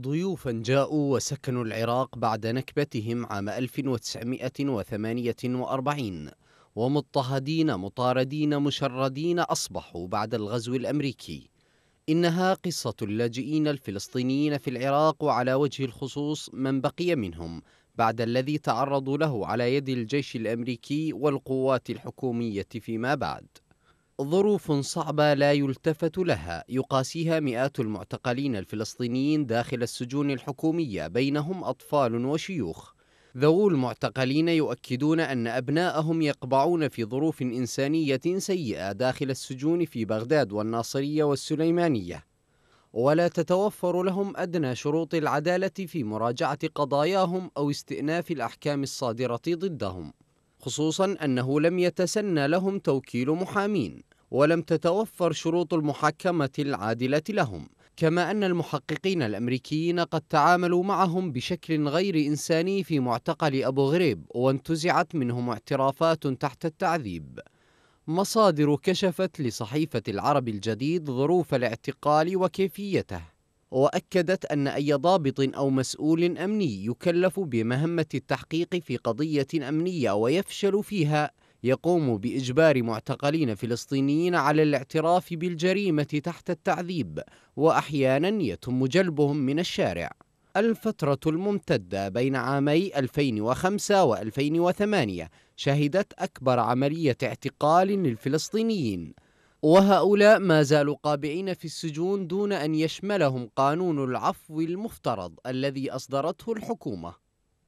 ضيوفا جاءوا وسكنوا العراق بعد نكبتهم عام 1948 ومضطهدين مطاردين مشردين أصبحوا بعد الغزو الأمريكي إنها قصة اللاجئين الفلسطينيين في العراق وعلى وجه الخصوص من بقي منهم بعد الذي تعرضوا له على يد الجيش الأمريكي والقوات الحكومية فيما بعد ظروف صعبة لا يلتفت لها يقاسيها مئات المعتقلين الفلسطينيين داخل السجون الحكومية بينهم أطفال وشيوخ ذوو المعتقلين يؤكدون أن أبناءهم يقبعون في ظروف إنسانية سيئة داخل السجون في بغداد والناصرية والسليمانية ولا تتوفر لهم أدنى شروط العدالة في مراجعة قضاياهم أو استئناف الأحكام الصادرة ضدهم خصوصا أنه لم يتسنى لهم توكيل محامين ولم تتوفر شروط المحكمة العادلة لهم كما أن المحققين الأمريكيين قد تعاملوا معهم بشكل غير إنساني في معتقل أبو غريب وانتزعت منهم اعترافات تحت التعذيب مصادر كشفت لصحيفة العرب الجديد ظروف الاعتقال وكيفيته وأكدت أن أي ضابط أو مسؤول أمني يكلف بمهمة التحقيق في قضية أمنية ويفشل فيها يقوم بإجبار معتقلين فلسطينيين على الاعتراف بالجريمة تحت التعذيب وأحيانا يتم جلبهم من الشارع الفترة الممتدة بين عامي 2005 و 2008 شهدت أكبر عملية اعتقال للفلسطينيين وهؤلاء ما زالوا قابعين في السجون دون أن يشملهم قانون العفو المفترض الذي أصدرته الحكومة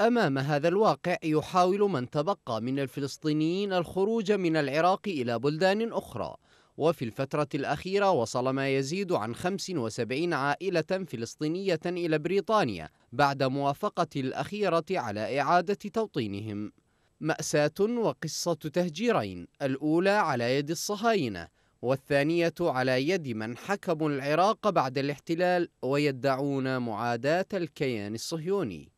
أمام هذا الواقع يحاول من تبقى من الفلسطينيين الخروج من العراق إلى بلدان أخرى وفي الفترة الأخيرة وصل ما يزيد عن 75 عائلة فلسطينية إلى بريطانيا بعد موافقة الأخيرة على إعادة توطينهم مأساة وقصة تهجيرين الأولى على يد الصهاينة والثانية على يد من حكموا العراق بعد الاحتلال ويدعون معاداة الكيان الصهيوني